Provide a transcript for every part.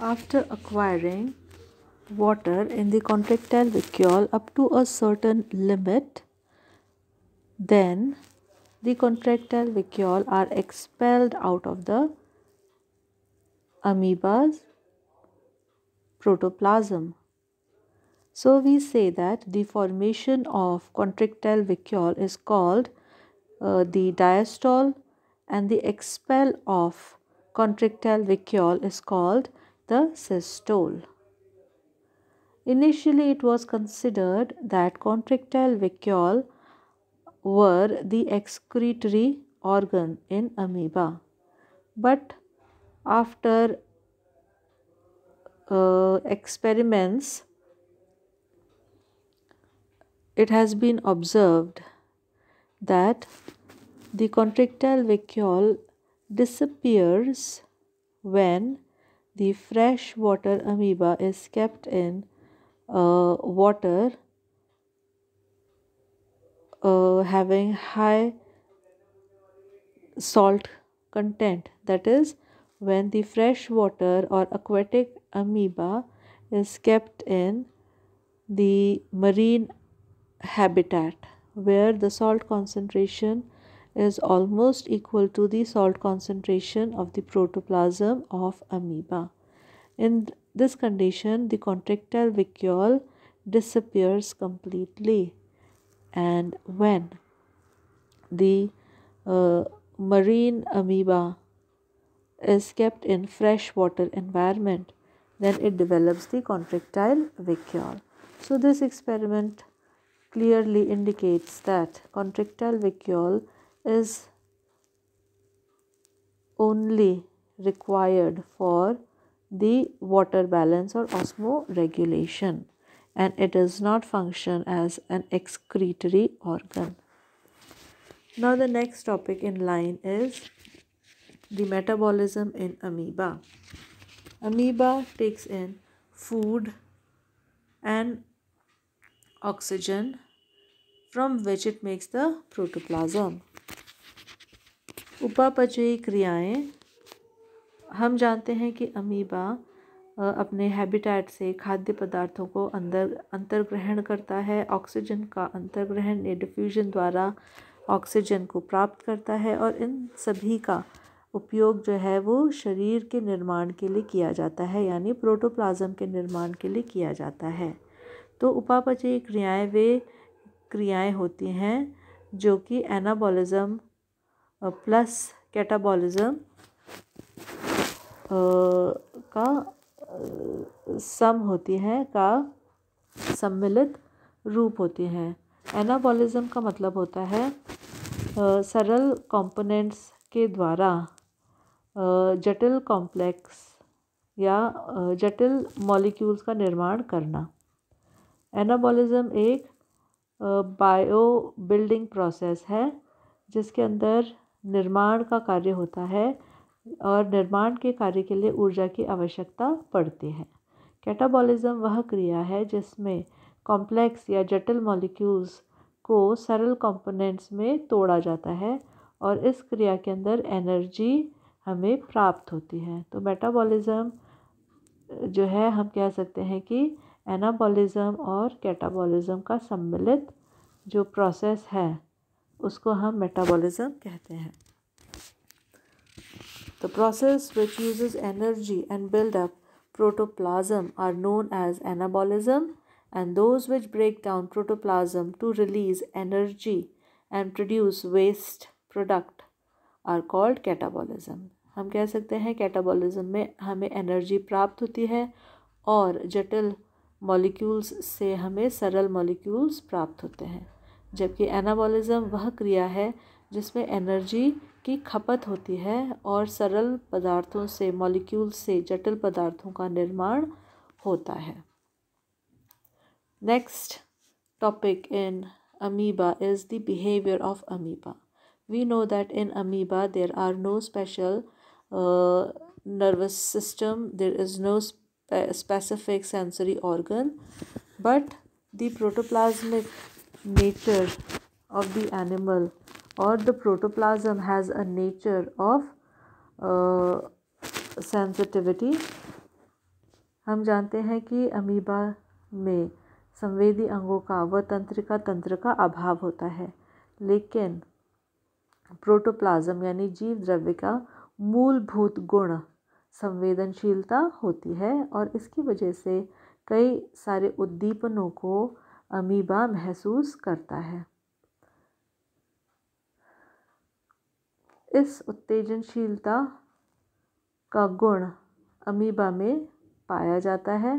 after acquiring water in the contractile vacuole up to a certain limit then the contractile vacuole are expelled out of the amoebas protoplasm so we say that the formation of contractile vacuole is called uh, the diastole and the expel of contractile vacuole is called the systole. Initially, it was considered that contractile vacuole were the excretory organ in amoeba. But after uh, experiments, it has been observed that the contractile vacuole disappears when the freshwater amoeba is kept in uh, water uh, having high salt content that is when the fresh water or aquatic amoeba is kept in the marine habitat where the salt concentration is almost equal to the salt concentration of the protoplasm of amoeba. In this condition, the contractile vacuole disappears completely and when the uh, marine amoeba is kept in freshwater environment then it develops the contractile vacuole. So this experiment clearly indicates that contractile vacuole is only required for the water balance or osmoregulation and it does not function as an excretory organ. Now the next topic in line is the metabolism in amoeba. Amoeba takes in food and oxygen from which it makes the protoplasm. उपापचयी क्रियाएं हम जानते हैं कि amoeba अपने habitat से खाद्य पदार्थों को अंदर अंतर्ग्रहण करता है ऑक्सीजन का अंतर्ग्रहण या डिफ्यूजन द्वारा ऑक्सीजन को प्राप्त करता है और इन सभी का उपयोग जो है वो शरीर के निर्माण के लिए किया जाता है यानी प्रोटोप्लाज्म के निर्माण के लिए किया जाता है तो उपापचयी क्रियाएं वे क्रियाएं होती हैं जो कि एनाबॉलिज़म प्लस कैटाबॉलिज्म का सम होती है का सम्मिलित रूप होती है एनाबॉलिज्म का मतलब होता है सरल कंपोनेंट्स के द्वारा जटिल कॉम्प्लेक्स या जटिल मॉलिक्यूल्स का निर्माण करना एनाबॉलिज्म एक बायो बिल्डिंग प्रोसेस है जिसके अंदर निर्माण का कार्य होता है और निर्माण के कार्य के लिए ऊर्जा की आवश्यकता पड़ती है कैटाबॉलिज्म वह क्रिया है जिसमें कॉम्प्लेक्स या जटिल मॉलिक्यूल्स को सरल कंपोनेंट्स में तोड़ा जाता है और इस क्रिया के अंदर एनर्जी हमें प्राप्त होती है तो मेटाबॉलिज्म जो है हम कह सकते हैं कि एनाबॉलिज्म और कैटाबॉलिज्म का सम्मिलित जो प्रोसेस है उसको हम मेटाबॉलिज्म कहते हैं the process which use energy and build up protoplasm are known as anabolism and those which break down protoplasm to release energy and produce waste product are called catabolism हम कह सकते हैं कैटाबॉलिज्म में हमें एनर्जी प्राप्त होती है और जटिल मॉलिक्यूल्स से हमें सरल मॉलिक्यूल्स प्राप्त होते हैं जबकि एनाबॉलिज्म वह क्रिया है जिसमें एनर्जी की खपत होती है और सरल पदार्थों से मॉलिक्यूल से जटिल पदार्थों का निर्माण होता है next topic in amoeba is the behaviour of amoeba we know that in amoeba there are no special nervous system there is no specific sensory organ but the protoplasmic nature of the animal or the protoplasm has a nature of uh, sensitivity हम जानते हैं कि amoeba में संवेदी अंगों का व तंत्रिका तंत्र का अभाव होता है लेकिन प्रोटोप्लाज्म यानी जीव द्रव्य का मूलभूत गुण संवेदनशीलता होती है और इसकी वजह से कई सारे उद्दीपनों को अमीबा महसूस करता है इस उत्तेजनशीलता का गुण अमीबा में पाया जाता है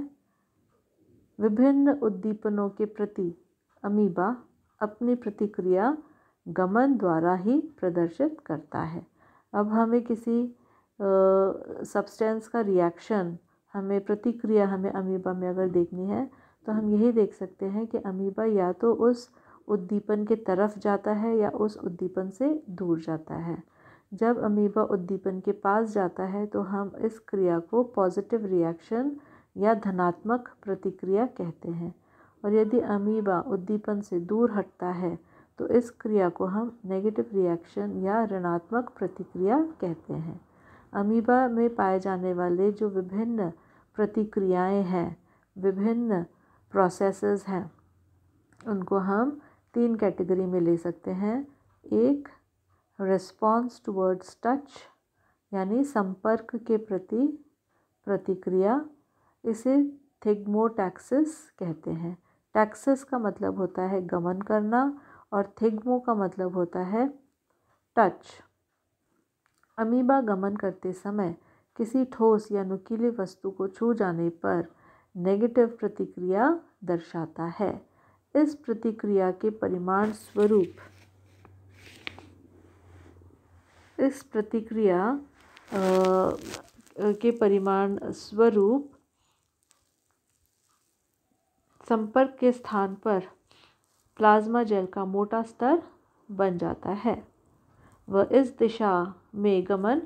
विभिन्न उद्दीपनों के प्रति अमीबा अपनी प्रतिक्रिया गमन द्वारा ही प्रदर्शित करता है अब हमें किसी सब्सटेंस का रिएक्शन हमें प्रतिक्रिया हमें अमीबा में अगर देखनी है तो हम यही देख सकते हैं कि अमीबा या तो उस उद्दीपन के तरफ जाता है या उस उद्दीपन से दूर जाता है जब अमीबा उद्दीपन के पास जाता है तो हम इस क्रिया को पॉजिटिव रिएक्शन या धनात्मक प्रतिक्रिया कहते हैं और यदि अमीबा उद्दीपन से दूर हटता है तो इस क्रिया को हम नेगेटिव रिएक्शन या ऋणात्मक प्रतिक्रिया कहते हैं अमीबा में पाए जाने वाले जो विभिन्न प्रतिक्रियाएं हैं विभिन्न प्रोसेसेस हैं उनको हम तीन कैटेगरी में ले सकते हैं एक रिस्पॉन्स टूवर्ड्स टच यानी संपर्क के प्रति प्रतिक्रिया इसे थिग्मो टैक्सिस कहते हैं टैक्सिस का मतलब होता है गमन करना और थिग्मो का मतलब होता है टच अमीबा गमन करते समय किसी ठोस या नुकीली वस्तु को छू जाने पर नेगेटिव प्रतिक्रिया दर्शाता है इस प्रतिक्रिया के परिमाण स्वरूप इस प्रतिक्रिया के परिमाण स्वरूप संपर्क के स्थान पर प्लाज्मा जेल का मोटा स्तर बन जाता है व इस दिशा में गमन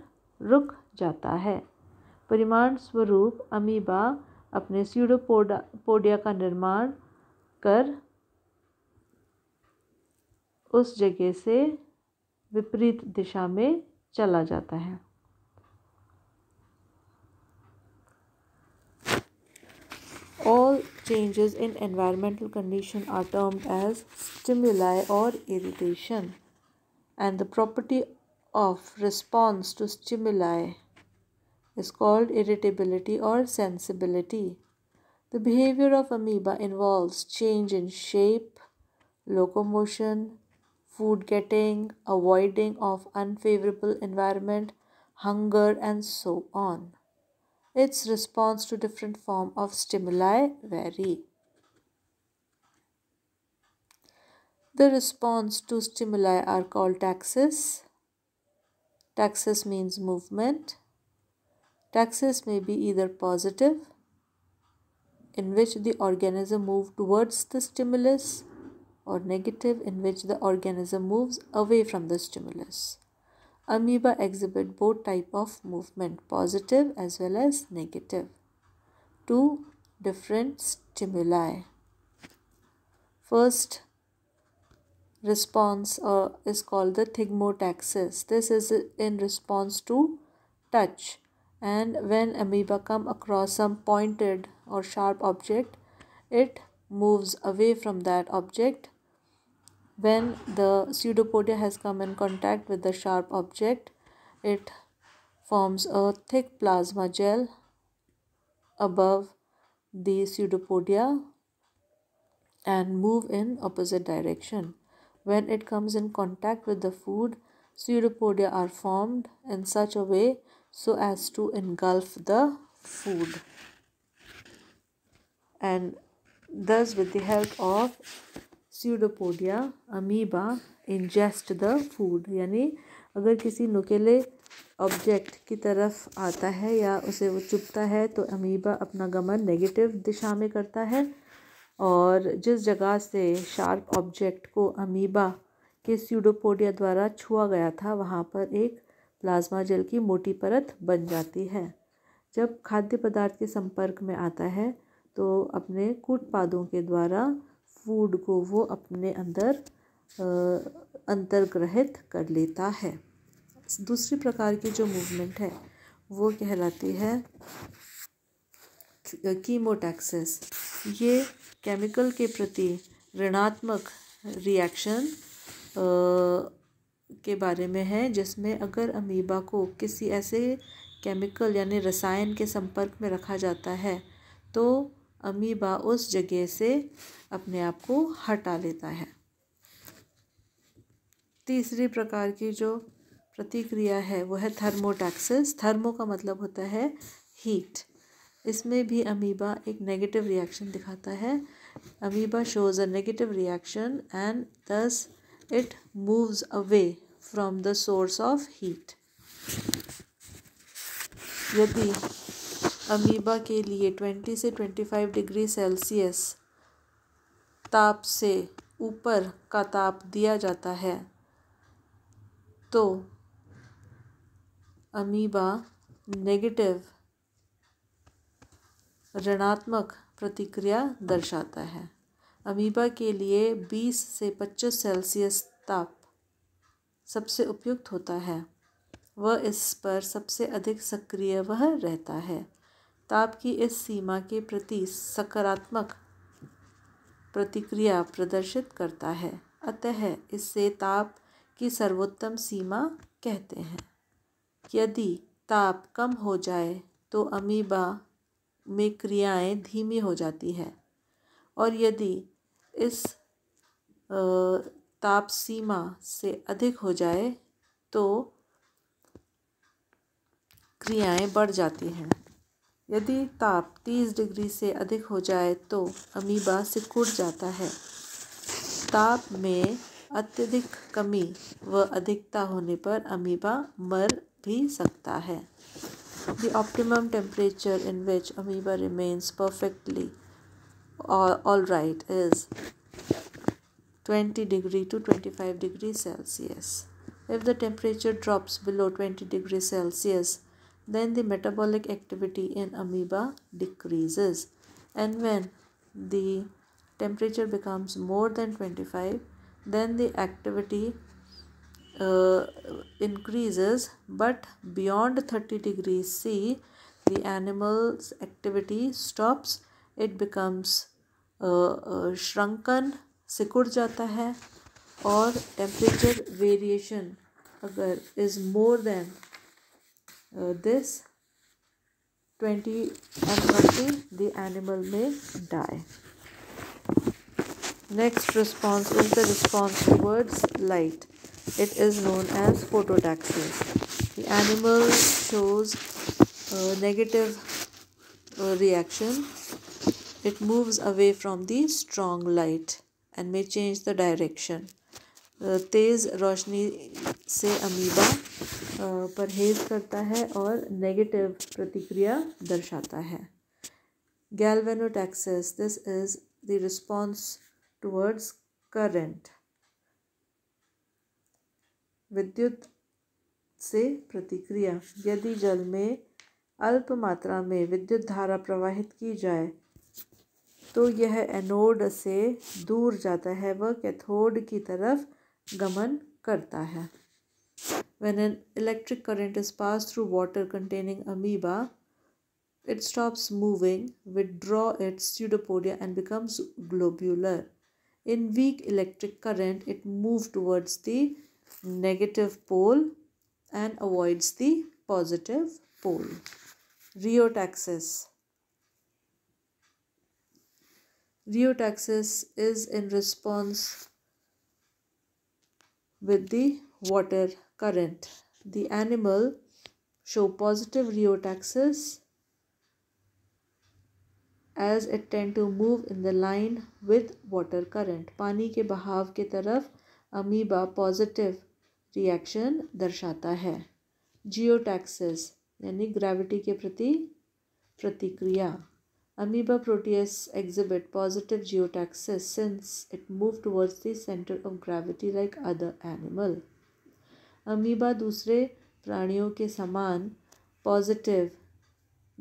रुक जाता है परिमाण स्वरूप अमीबा अपने सीडोपोडा का निर्माण कर उस जगह से विपरीत दिशा में चला जाता है all changes in environmental condition are term as stimuli और irritation and the property of response to stimuli is called irritability or sensibility. The behavior of amoeba involves change in shape, locomotion, food getting, avoiding of unfavorable environment, hunger and so on. Its response to different form of stimuli vary. The response to stimuli are called taxis. Taxis means movement Taxes may be either positive, in which the organism moves towards the stimulus, or negative, in which the organism moves away from the stimulus. Amoeba exhibit both type of movement, positive as well as negative. Two different stimuli. First response uh, is called the thigmotaxis. This is in response to touch and when amoeba come across some pointed or sharp object it moves away from that object when the pseudopodia has come in contact with the sharp object it forms a thick plasma gel above the pseudopodia and move in opposite direction when it comes in contact with the food pseudopodia are formed in such a way so as to engulf the food and thus with the help of pseudopodia amoeba ingest the food यानी अगर किसी नुकेले object की तरफ आता है या उसे वो चुपता है तो अमीबा अपना गमन नेगेटिव दिशा में करता है और जिस जगह से शार्प ऑब्जेक्ट को अमीबा के स्यूडोपोडिया द्वारा छुआ गया था वहाँ पर एक प्लाज्मा जल की मोटी परत बन जाती है जब खाद्य पदार्थ के संपर्क में आता है तो अपने कूटपादों के द्वारा फूड को वो अपने अंदर अंतर्ग्रहित कर लेता है दूसरी प्रकार की जो मूवमेंट है वो कहलाती है कीमोटैक्सिस ये केमिकल के प्रति ऋणात्मक रिएक्शन के बारे में है जिसमें अगर अमीबा को किसी ऐसे केमिकल यानी रसायन के संपर्क में रखा जाता है तो अमीबा उस जगह से अपने आप को हटा लेता है तीसरी प्रकार की जो प्रतिक्रिया है वो है थर्मोटैक्सिस थर्मो का मतलब होता है हीट इसमें भी अमीबा एक नेगेटिव रिएक्शन दिखाता है amoeba shows a negative reaction and thus it moves away from the source of heat यदि अमीबा के लिए 20 से 25 डिग्री सेल्सियस ताप से ऊपर का ताप दिया जाता है तो अमीबा नेगेटिव ऋणात्मक प्रतिक्रिया दर्शाता है अमीबा के लिए बीस से पच्चीस सेल्सियस ताप सबसे उपयुक्त होता है वह इस पर सबसे अधिक सक्रिय वह रहता है ताप की इस सीमा के प्रति सकारात्मक प्रतिक्रिया प्रदर्शित करता है अतः इससे ताप की सर्वोत्तम सीमा कहते हैं यदि ताप कम हो जाए तो अमीबा में क्रियाएं धीमी हो जाती है और यदि इस ताप सीमा से अधिक हो जाए तो क्रियाएं बढ़ जाती हैं यदि ताप तीस डिग्री से अधिक हो जाए तो अमीबा सिकुड़ जाता है ताप में अत्यधिक कमी व अधिकता होने पर अमीबा मर भी सकता है the optimum temperature in which amoeba remains perfectly all right is 20 degree to 25 degree Celsius. If the temperature drops below 20 degree Celsius, then the metabolic activity in amoeba decreases. And when the temperature becomes more than 25, then the activity uh, increases but beyond 30 degrees C the animal's activity stops it becomes shrunken सिकुड़ जाता है और temperature variation अगर is more than this twenty the animal may die next response is the response towards light it is known as phototaxis the animal shows negative reaction It moves away from the strong light and may change the direction. Uh, तेज़ रोशनी से amoeba uh, परहेज करता है और negative प्रतिक्रिया दर्शाता है galvanotaxis this is the response towards current विद्युत से प्रतिक्रिया यदि जल में अल्प मात्रा में विद्युत धारा प्रवाहित की जाए तो यह एनोड से दूर जाता है वह कैथोड की तरफ गमन करता है when an electric current is pass through water containing amoeba it stops moving withdraw its pseudopodia and becomes globular in weak electric current it move towards the negative pole and avoids the positive pole rheotaxis Rio Texas is in response with the water current. The animal show positive rheotaxis as it tend to move in the line with water current. pani ke bahav ke taraf amoeba positive reaction darshata hai geotaxis yani gravity ke prati pratikriya Amoeba proteus exhibit positive geotaxis since it move towards the center of gravity like other animal. Amoeba दूसरे प्राणियों के समान positive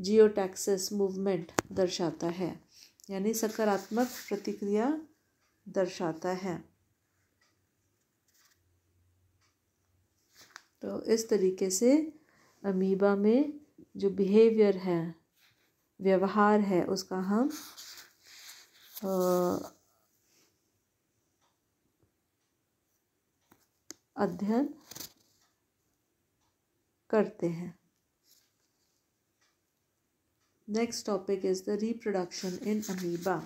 geotaxis movement दर्शाता है यानी सकारात्मक प्रतिक्रिया दर्शाता है तो इस तरीके से अमीबा में जो बिहेवियर है व्यवहार है उसका हम अध्ययन करते हैं next topic is the reproduction in amoeba